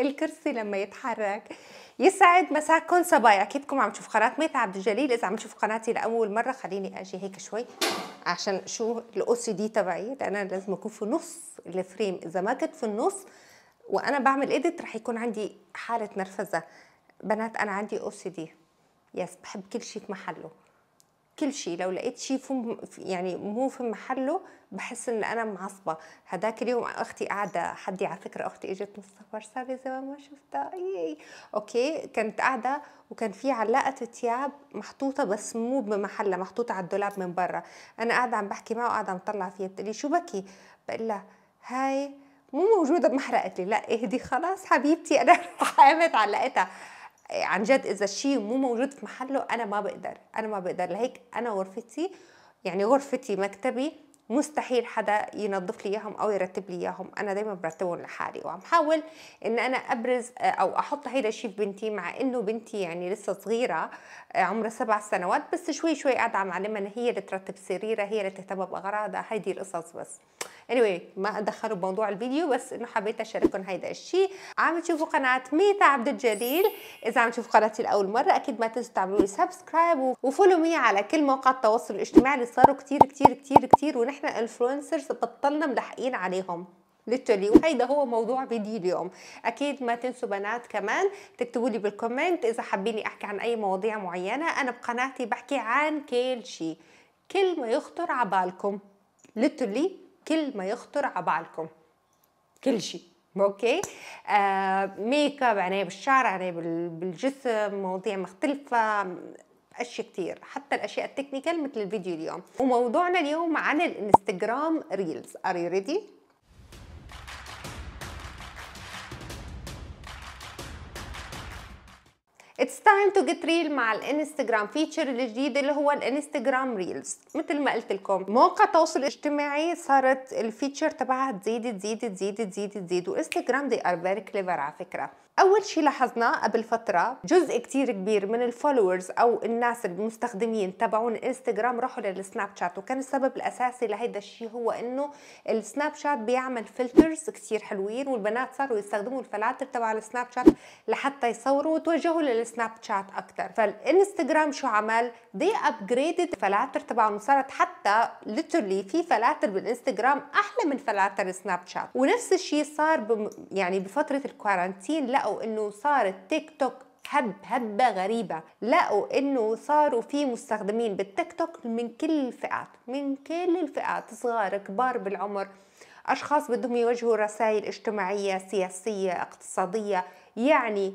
الكرسي لما يتحرك يسعد مساكم صبايا اكيدكم عم تشوف قناه ميت عبد الجليل اذا عم تشوف قناتي لاول مره خليني اجي هيك شوي عشان شو الاو سي دي تبعي لان لازم اكون في نص الفريم اذا ما كنت في النص وانا بعمل اديت رح يكون عندي حاله نرفزه بنات انا عندي او سي دي يس بحب كل شيء في محله كل شيء لو لقيت شيء فم يعني مو في محله بحس ان انا معصبه هذاك اليوم اختي قاعده حدي على فكره اختي اجت من السفر صار لي زمان ما شفتها اي اوكي كانت قاعده وكان في علاقه ثياب محطوطه بس مو بمحلها محطوطه على الدولاب من برا انا قاعده عم بحكي معه وقاعده عم طلع فيها بتقلي شو بكي بقول لها هاي مو موجوده بمحرقتي لا اهدي خلاص حبيبتي انا قامت علقتها عن جد اذا الشيء مو موجود في محله انا ما بقدر انا ما بقدر لهيك انا غرفتي يعني غرفتي مكتبي مستحيل حدا ينظف لي اياهم او يرتب لي اياهم انا دايما برتبهم لحالي وعم حاول ان انا ابرز آه، او احط هيدا الشيء ببنتي مع انه بنتي يعني لسه صغيره آه، عمرها سبع سنوات بس شوي شوي قاعده عم علمها ان هي اللي ترتب سريرها هي اللي تهتم باغراضها هيدي القصص بس anyway ما ادخلوا بموضوع الفيديو بس انه حبيت اشارككم هيدا الشيء عم تشوفوا قناه ميتا عبد الجليل اذا عم تشوفوا قناتي لاول مره اكيد ما تنسوا تعملوا لي سبسكرايب وفولو مي على كل مواقع التواصل الاجتماعي اللي صاروا كتير كتير كتير كتير ونحن انفلونسرز بطلنا ملحقين عليهم للتالي وهيدا هو موضوع فيديو اليوم اكيد ما تنسوا بنات كمان تكتبوا لي بالكومنت اذا حابيني احكي عن اي مواضيع معينه انا بقناتي بحكي عن كل شيء كل ما يخطر على بالكم للتالي كل ما يخطر على بالكم كل شيء اوكي آه ميك اب عناية بالشعر عناية يعني بالجسم مواضيع مختلفة اشياء كثير حتى الاشياء التكنيكال مثل الفيديو اليوم وموضوعنا اليوم عن الانستغرام ريلز ار يو ريدي اتس تايم تو جيت ريل مع الانستغرام فيتشر الجديد اللي هو الانستغرام ريلز مثل ما قلت لكم مواقع التواصل الاجتماعي صارت الفيتشر تبعها تزيد تزيد تزيد تزيد تزيد وانستغرام دي ار فيري كليفر على فكره اول شيء لاحظناه قبل فتره جزء كتير كبير من الفولورز او الناس المستخدمين تبعون انستغرام راحوا للسناب شات وكان السبب الاساسي لهيدا الشيء هو انه السناب شات بيعمل فلترز كتير حلوين والبنات صاروا يستخدموا الفلاتر تبع السناب شات لحتى يصوروا وتوجهوا للسناب شات اكثر فالانستغرام شو عمل دي ابجريدد الفلاتر تبعهم صارت حتى ليترلي في فلاتر بالانستغرام احلى من فلاتر سناب شات ونفس الشيء صار يعني بفتره الكوارنتين لا لقوا انه صار التيك توك هب هبة غريبة لقوا انه صاروا في مستخدمين بالتيك توك من كل الفئات من كل الفئات صغار كبار بالعمر اشخاص بدهم يوجهوا رسائل اجتماعية سياسية اقتصادية يعني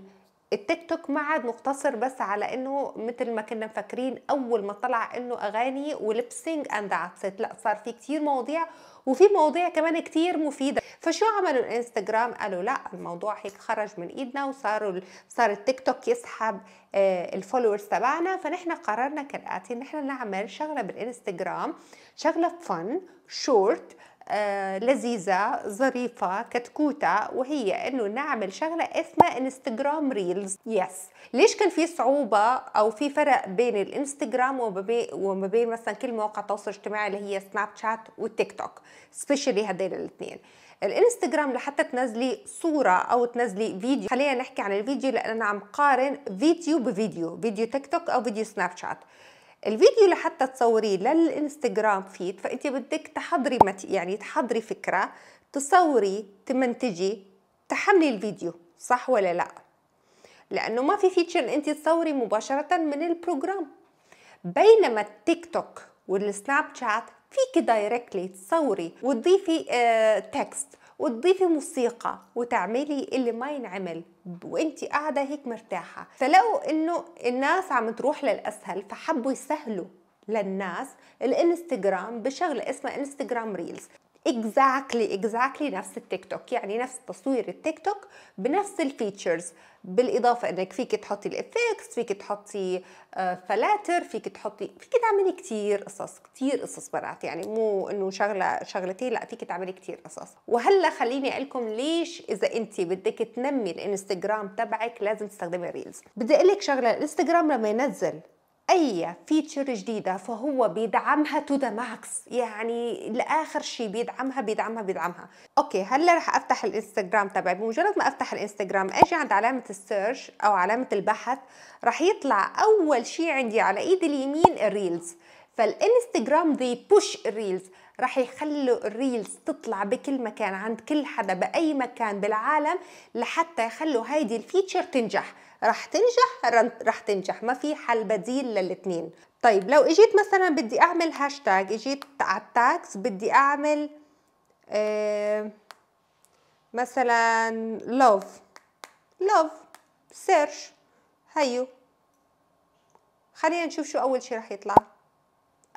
التيك توك ما عاد مقتصر بس على انه مثل ما كنا مفكرين اول ما طلع انه اغاني ولبسينج اند لا صار في كتير مواضيع وفي مواضيع كمان كتير مفيده فشو عملوا الانستجرام قالوا لا الموضوع هيك خرج من ايدنا وصاروا صار التيك توك يسحب آه، الفولورز تبعنا فنحن قررنا كالاتي نحن نعمل شغله بالانستجرام شغله فن شورت آه، لذيذة ظريفة كتكوتة وهي انه نعمل شغلة اسمها انستغرام ريلز يس ليش كان في صعوبة او في فرق بين الانستغرام وما بين مثلا كل مواقع التواصل الاجتماعي اللي هي سناب شات والتيك توك سبيشلي هذين الاثنين الانستغرام لحتى تنزلي صورة أو تنزلي فيديو خلينا نحكي عن الفيديو لأن أنا عم قارن فيديو بفيديو فيديو تيك توك أو فيديو سناب شات الفيديو لحتى تصوريه للانستغرام فيد فانت بدك تحضري مت... يعني تحضري فكره تصوري تمنتجي تحملي الفيديو صح ولا لا لانه ما في فيتشر انت تصوري مباشره من البروجرام بينما التيك توك والسناب شات فيك دايركتلي تصوري وتضيفي تكست آه، وتضيفي موسيقى وتعملي اللي ما ينعمل وانت قاعدة هيك مرتاحة فلقوا انه الناس عم تروح للأسهل فحبوا يسهلوا للناس الانستغرام بشغلة اسمها انستغرام ريلز اكزاكتلي اكزاكتلي نفس التيك توك يعني نفس تصوير التيك توك بنفس الفيتشرز بالاضافه انك فيك تحطي الافكس فيك تحطي آه، فلاتر فيك تحطي فيك تعملي كثير قصص كثير قصص بنات يعني مو انه شغله شغلتين لا فيك تعملي كثير قصص وهلا خليني اقول لكم ليش اذا انت بدك تنمي الانستغرام تبعك لازم تستخدمي ريلز بدي اقول لك شغله الانستغرام لما ينزل اي فيتشر جديده فهو بيدعمها تو ذا ماكس يعني لاخر شيء بيدعمها بيدعمها بيدعمها اوكي هلا رح افتح الانستغرام تبعي بمجرد ما افتح الانستغرام اجي عند علامه السيرش او علامه البحث رح يطلع اول شيء عندي على ايدي اليمين الريلز فالانستغرام they بوش الريلز رح يخلوا الريلز تطلع بكل مكان عند كل حدا باي مكان بالعالم لحتى يخلوا هيدي الفيتشر تنجح رح تنجح رح تنجح ما في حل بديل للاثنين طيب لو اجيت مثلا بدي اعمل هاشتاج اجيت على التاكس بدي اعمل آه، مثلا لوف لوف سيرش هيو خلينا نشوف شو اول شي رح يطلع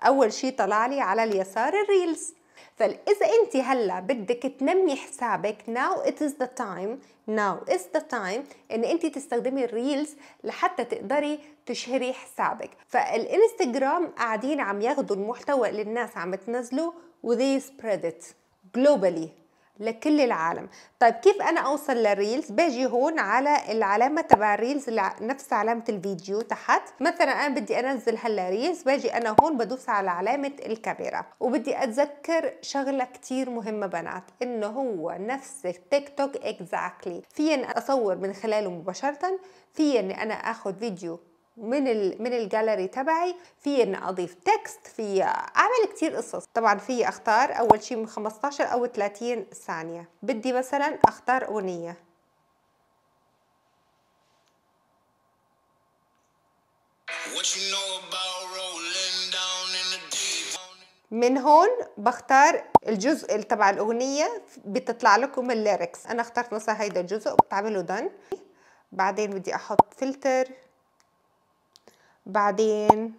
اول شيء طلع لي على اليسار الريلز فاذا انت هلا بدك تنمي حسابك now it is the time now is the time ان انت تستخدمي الريلز لحتى تقدري تشهري حسابك فالانستغرام قاعدين عم ياخذوا المحتوى اللي الناس عم تنزله و they spread it globally لكل العالم طيب كيف انا اوصل للريلز باجي هون على العلامه تبع الريلز نفس علامه الفيديو تحت مثلا انا بدي انزل هلا ريلز باجي انا هون بدوس على علامه الكاميرا وبدي اتذكر شغله كثير مهمه بنات انه هو نفس التيك توك اكزاكتلي exactly. في اصور من خلاله مباشره في اني انا اخذ فيديو من من الجاليري تبعي في ان اضيف تكست في اعمل كتير قصص طبعا في اختار اول شيء من 15 او 30 ثانيه بدي مثلا اختار اغنيه من هون بختار الجزء تبع الاغنيه بتطلع لكم الليركس انا اخترت مثلا هيدا الجزء بتعمله دن بعدين بدي احط فلتر بعدين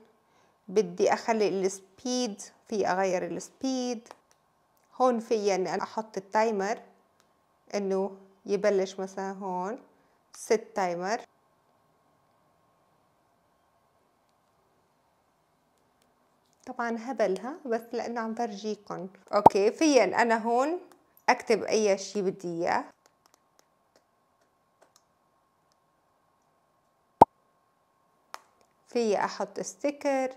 بدي اخلي السبيد في اغير السبيد هون فيا اني احط التايمر انه يبلش مثلا هون ست تايمر طبعا هبلها بس لانه عم برجيكم اوكي فيا انا هون اكتب اي شيء بدي اياه في احط ستيكر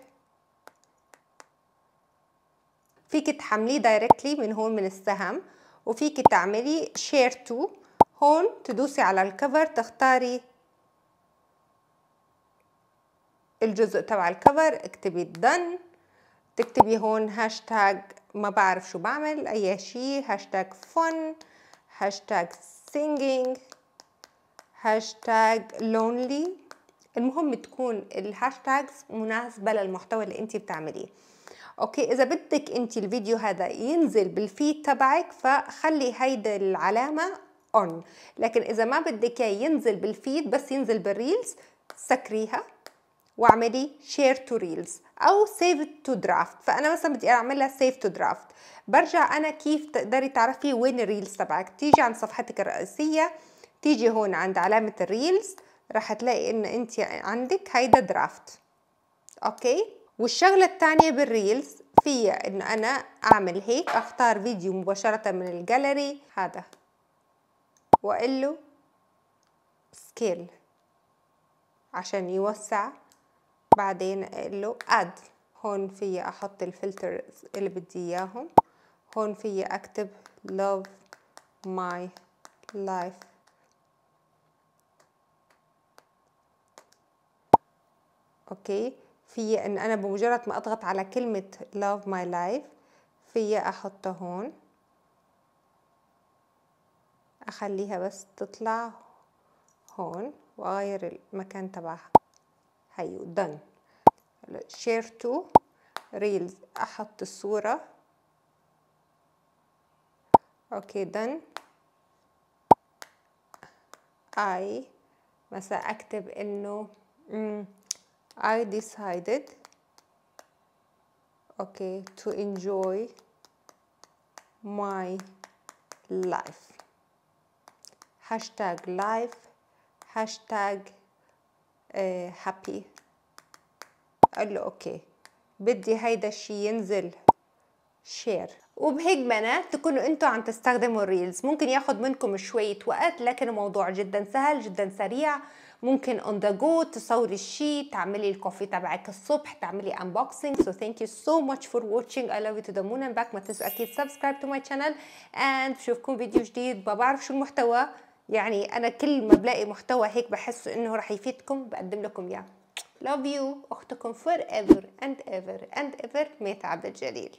فيك تحمليه دايركتلي من هون من السهم وفيك تعملي شير تو هون تدوسي على الكفر تختاري الجزء تبع الكفر اكتبي دن تكتبي هون هاشتاج ما بعرف شو بعمل اي شيء هاشتاج فن هاشتاج singing هاشتاج lonely المهم تكون الهاشتاجز مناسبه للمحتوى اللي انت بتعمليه اوكي اذا بدك انت الفيديو هذا ينزل بالفيد تبعك فخلي هيدا العلامه اون لكن اذا ما بدك اياه ينزل بالفيد بس ينزل بالريلز سكريها واعملي شير تو ريلز او سيف تو درافت فانا مثلا بدي اعملها سيف تو درافت برجع انا كيف تقدري تعرفي وين الريلز تبعك تيجي عند صفحتك الرئيسيه تيجي هون عند علامه الريلز راح تلاقي ان انت عندك هيدا درافت اوكي والشغلة التانية بالريلز فيا ان انا اعمل هيك اختار فيديو مباشرة من الجاليري هذا واقول له سكيل عشان يوسع بعدين اقول له اد هون فيا احط الفلتر اللي بدي اياهم هون فيا اكتب love my life اوكي في ان انا بمجرد ما اضغط على كلمه love my life في احطها هون اخليها بس تطلع هون واغير المكان تبعها هيو done شير تو ريلز احط الصوره اوكي دن اي مثلا اكتب انه I decided okay to enjoy my life hashtag life hashtag uh, happy قال له اوكي بدي هيدا الشي ينزل شير وبهيك بنات تكونوا انتوا عم تستخدموا الريلز ممكن ياخد منكم شوية وقت لكن الموضوع جدا سهل جدا سريع ممكن اون ذا جو تصوري الشيء تعملي الكوفي تبعك الصبح تعملي انبوكسينج سو ثانك يو سو ماتش فور واتشينج اي لاف يو تو ذا مون and ما تنسوا اكيد سبسكرايب تو ماي شانل اند بشوفكم فيديو جديد ما بعرف شو المحتوى يعني انا كل ما بلاقي محتوى هيك بحس انه رح يفيدكم بقدم لكم اياه لاف يو اختكم ايفر اند ايفر اند ايفر ميت عبد الجليل